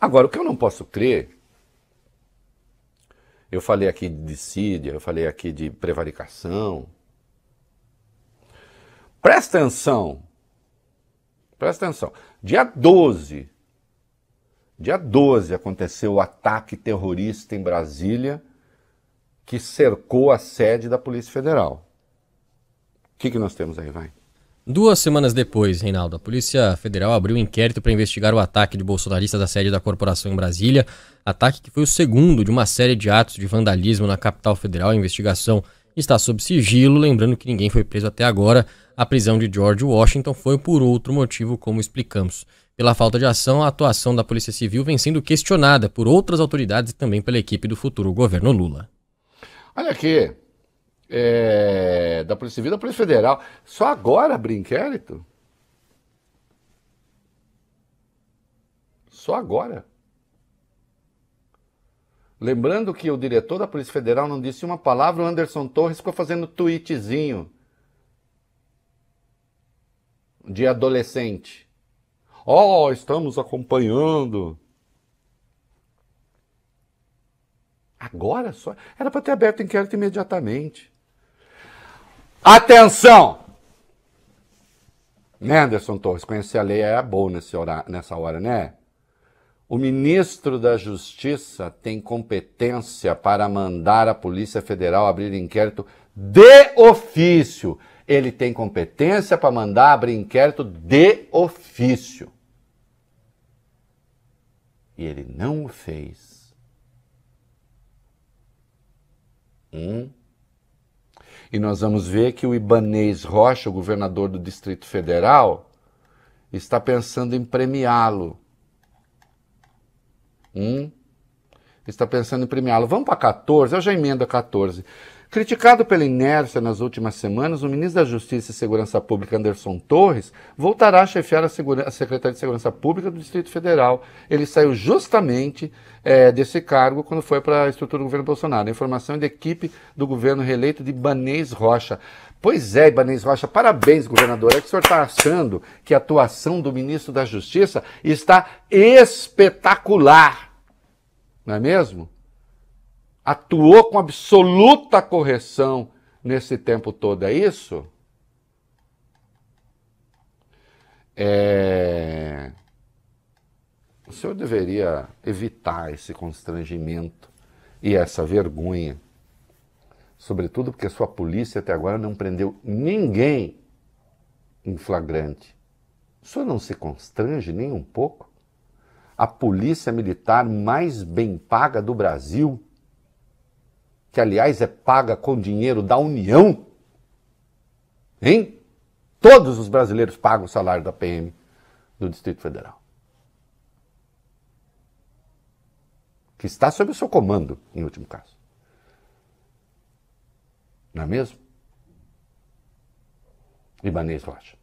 Agora, o que eu não posso crer, eu falei aqui de dissídia, eu falei aqui de prevaricação. Presta atenção, presta atenção. Dia 12, dia 12 aconteceu o ataque terrorista em Brasília que cercou a sede da Polícia Federal. O que, que nós temos aí, vai? Duas semanas depois, Reinaldo, a Polícia Federal abriu um inquérito para investigar o ataque de bolsonaristas à sede da corporação em Brasília, ataque que foi o segundo de uma série de atos de vandalismo na capital federal. A investigação está sob sigilo, lembrando que ninguém foi preso até agora. A prisão de George Washington foi por outro motivo, como explicamos. Pela falta de ação, a atuação da Polícia Civil vem sendo questionada por outras autoridades e também pela equipe do futuro governo Lula. Olha aqui, é, da Polícia Civil, da Polícia Federal. Só agora abrir inquérito? Só agora. Lembrando que o diretor da Polícia Federal não disse uma palavra, o Anderson Torres ficou fazendo tweetzinho de adolescente. Oh, estamos acompanhando. Agora só? Era para ter aberto o inquérito imediatamente. Atenção! Né, Anderson Torres? Conhecer a lei é bom hora, nessa hora, né? O ministro da Justiça tem competência para mandar a Polícia Federal abrir inquérito de ofício. Ele tem competência para mandar abrir inquérito de ofício. E ele não o fez. Hum? E nós vamos ver que o Ibanês Rocha, o governador do Distrito Federal, está pensando em premiá-lo. Hum? está pensando em premiá-lo. Vamos para 14, eu já emendo a 14. Criticado pela inércia nas últimas semanas, o ministro da Justiça e Segurança Pública, Anderson Torres, voltará a chefiar a, a Secretaria de Segurança Pública do Distrito Federal. Ele saiu justamente é, desse cargo quando foi para a estrutura do governo Bolsonaro. A informação é da equipe do governo reeleito de Banês Rocha. Pois é, Ibanez Rocha, parabéns, governador. É que o senhor está achando que a atuação do ministro da Justiça está espetacular não é mesmo? Atuou com absoluta correção nesse tempo todo, é isso? É... O senhor deveria evitar esse constrangimento e essa vergonha, sobretudo porque sua polícia até agora não prendeu ninguém em flagrante. O senhor não se constrange nem um pouco? a polícia militar mais bem paga do Brasil, que aliás é paga com dinheiro da União, hein? Todos os brasileiros pagam o salário da PM do Distrito Federal. Que está sob o seu comando, em último caso. Não é mesmo? Ibanez Rocha.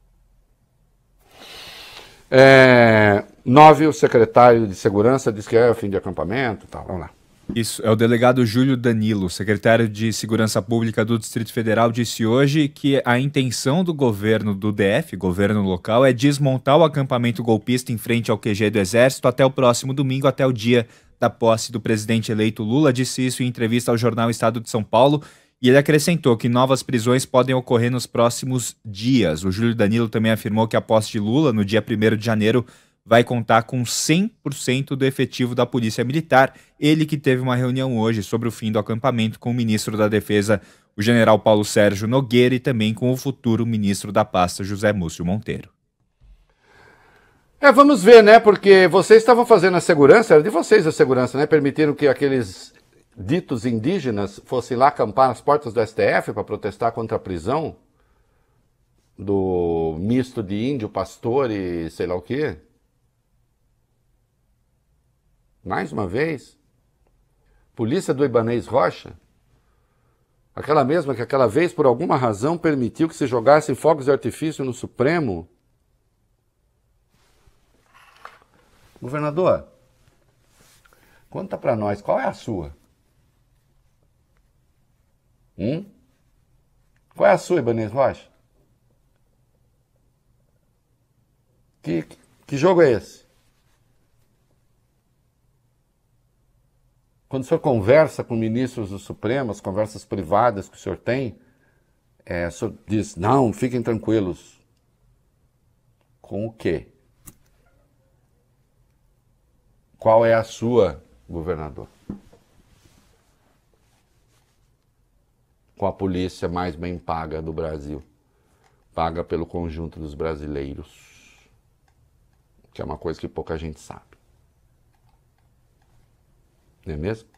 É, nove, o secretário de segurança diz que é o fim de acampamento, tal. Vamos lá. Isso, é o delegado Júlio Danilo, secretário de Segurança Pública do Distrito Federal, disse hoje que a intenção do governo do DF, governo local, é desmontar o acampamento golpista em frente ao QG do Exército até o próximo domingo, até o dia da posse do presidente eleito Lula. Disse isso em entrevista ao jornal Estado de São Paulo e ele acrescentou que novas prisões podem ocorrer nos próximos dias. O Júlio Danilo também afirmou que a posse de Lula, no dia 1 de janeiro, vai contar com 100% do efetivo da Polícia Militar. Ele que teve uma reunião hoje sobre o fim do acampamento com o ministro da Defesa, o general Paulo Sérgio Nogueira, e também com o futuro ministro da pasta, José Múcio Monteiro. É, vamos ver, né? Porque vocês estavam fazendo a segurança, era de vocês a segurança, né? Permitiram que aqueles ditos indígenas fossem lá acampar nas portas do STF para protestar contra a prisão do misto de índio, pastor e sei lá o quê? Mais uma vez, polícia do Ibanês Rocha, aquela mesma que aquela vez, por alguma razão, permitiu que se jogassem fogos de artifício no Supremo. Governador, conta para nós, qual é a sua? Hum? Qual é a sua, Ibanez Rocha? Que, que jogo é esse? Quando o senhor conversa com ministros do Supremo, as conversas privadas que o senhor tem, é, o senhor diz, não, fiquem tranquilos. Com o quê? Qual é a sua, governador? com a polícia mais bem paga do Brasil paga pelo conjunto dos brasileiros, que é uma coisa que pouca gente sabe. Não é mesmo?